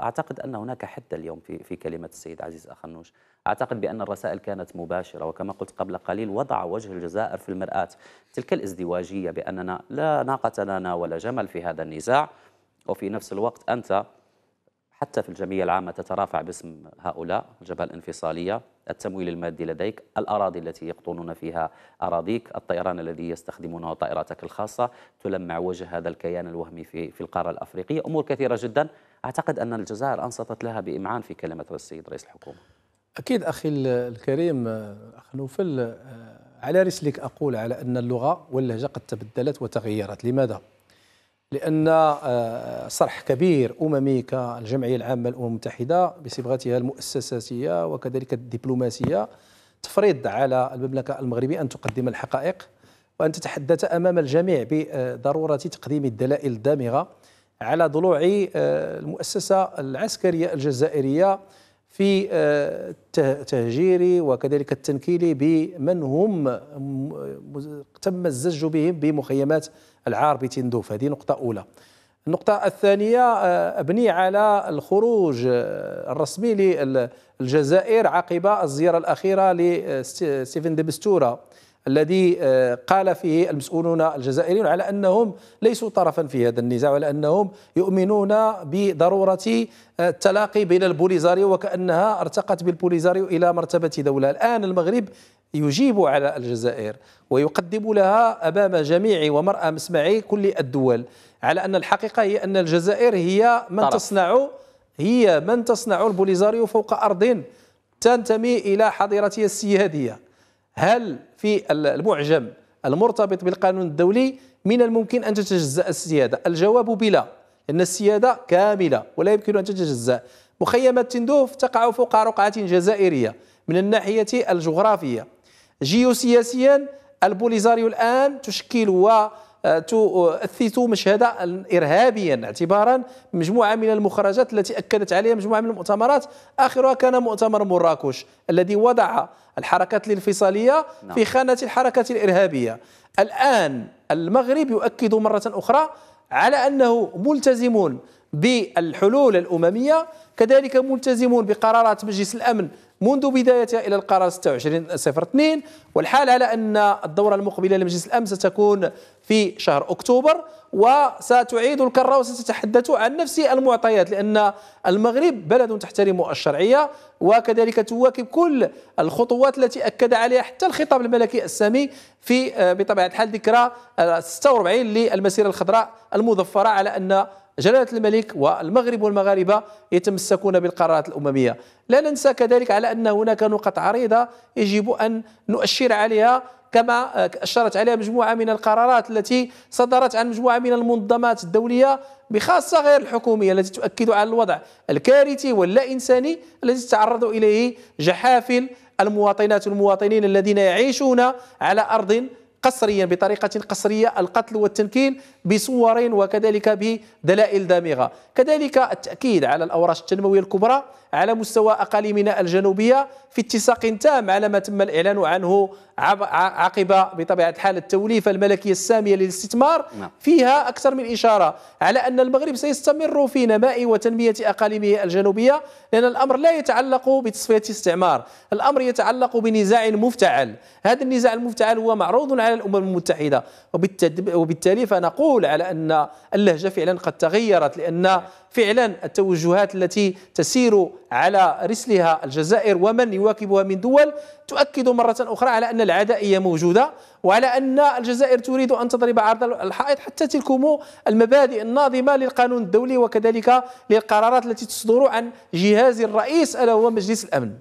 اعتقد ان هناك حده اليوم في في كلمه السيد عزيز اخنوش، اعتقد بان الرسائل كانت مباشره وكما قلت قبل قليل وضع وجه الجزائر في المراه، تلك الازدواجيه باننا لا ناقه لنا ولا جمل في هذا النزاع وفي نفس الوقت انت حتى في الجمعيه العامه تترافع باسم هؤلاء الجبهه الانفصاليه، التمويل المادي لديك، الاراضي التي يقطنون فيها اراضيك، الطيران الذي يستخدمونه طائراتك الخاصه، تلمع وجه هذا الكيان الوهمي في في القاره الافريقيه، امور كثيره جدا أعتقد أن الجزائر أنصتت لها بإمعان في كلمة السيد رئيس الحكومة أكيد أخي الكريم آه، أخ نوفل آه، على رسلك أقول على أن اللغة واللهجة قد تبدلت وتغيرت لماذا؟ لأن آه، صرح كبير أممي كالجمعية العامة للأمم المتحدة بصبغتها المؤسساتية وكذلك الدبلوماسية تفرض على المملكة المغربية أن تقدم الحقائق وأن تتحدث أمام الجميع بضرورة تقديم الدلائل الدامغة على ضلوع آه، المؤسسة العسكرية الجزائرية في آه، تهجير وكذلك التنكيل بمن هم تم الزج بهم بمخيمات العار بتندوف هذه نقطة أولى النقطة الثانية آه، أبني على الخروج الرسمي للجزائر عقب الزيارة الأخيرة لستيفن ديبستورا الذي آه، قال فيه المسؤولون الجزائريون على انهم ليسوا طرفا في هذا النزاع انهم يؤمنون بضروره آه، التلاقي بين البوليزاريو وكانها ارتقت بالبوليزاريو الى مرتبه دوله الان المغرب يجيب على الجزائر ويقدم لها امام جميع ومرأة مسمعي كل الدول على ان الحقيقه هي ان الجزائر هي من طرف. تصنع هي من تصنع البوليزاريو فوق ارض تنتمي الى حضيرتها السياديه هل في المعجم المرتبط بالقانون الدولي من الممكن أن تتجزأ السيادة الجواب بلا لأن السيادة كاملة ولا يمكن أن تتجزأ مخيمات تندوف تقع فوق رقعة جزائرية من الناحية الجغرافية جيوسياسيا البوليزاريو الآن تشكل و آه، تؤثث مشهدا ارهابيا اعتبارا مجموعه من المخرجات التي اكدت عليها مجموعه من المؤتمرات اخرها كان مؤتمر مراكش الذي وضع الحركات الانفصالية نعم. في خانة الحركة الإرهابية الآن المغرب يؤكد مرة أخرى على أنه ملتزمون بالحلول الأممية كذلك ملتزمون بقرارات مجلس الأمن منذ بدايتها إلى القرار 2602 والحال على أن الدورة المقبلة لمجلس الأمن ستكون في شهر أكتوبر وستعيد الكرة وستتحدث عن نفس المعطيات لأن المغرب بلد تحترم الشرعية وكذلك تواكب كل الخطوات التي أكد عليها حتى الخطاب الملكي السامي في آه، بطبيعة الحال ذكرى 46 آه، للمسيرة الخضراء المظفرة على أن جلالة الملك والمغرب والمغاربة يتمسكون بالقرارات الأممية لا ننسى كذلك على أن هناك نقط عريضة يجب أن نؤشر عليها كما أشرت عليها مجموعة من القرارات التي صدرت عن مجموعة من المنظمات الدولية بخاصة غير الحكومية التي تؤكد على الوضع الكارثي واللا إنساني الذي تتعرض إليه جحافل المواطنات والمواطنين الذين يعيشون على أرض قسريا بطريقة قسرية القتل والتنكيل بصور وكذلك بدلائل دامغة كذلك التأكيد على الأوراش التنموية الكبرى على مستوى أقاليمنا الجنوبية في اتساق تام على ما تم الإعلان عنه عقب بطبيعة الحال التوليفة الملكية السامية للاستثمار نعم. فيها أكثر من إشارة على أن المغرب سيستمر في نماء وتنمية أقاليمه الجنوبية لأن الأمر لا يتعلق بتصفية استعمار الأمر يتعلق بنزاع مفتعل هذا النزاع المفتعل هو معروض على على الامم المتحده وبالتالي فنقول على ان اللهجه فعلا قد تغيرت لان فعلا التوجهات التي تسير على رسلها الجزائر ومن يواكبها من دول تؤكد مرة أخرى على أن العدائية موجودة وعلى أن الجزائر تريد أن تضرب عرض الحائط حتى تلكم المبادئ الناظمة للقانون الدولي وكذلك للقرارات التي تصدر عن جهاز الرئيس ألا هو مجلس الأمن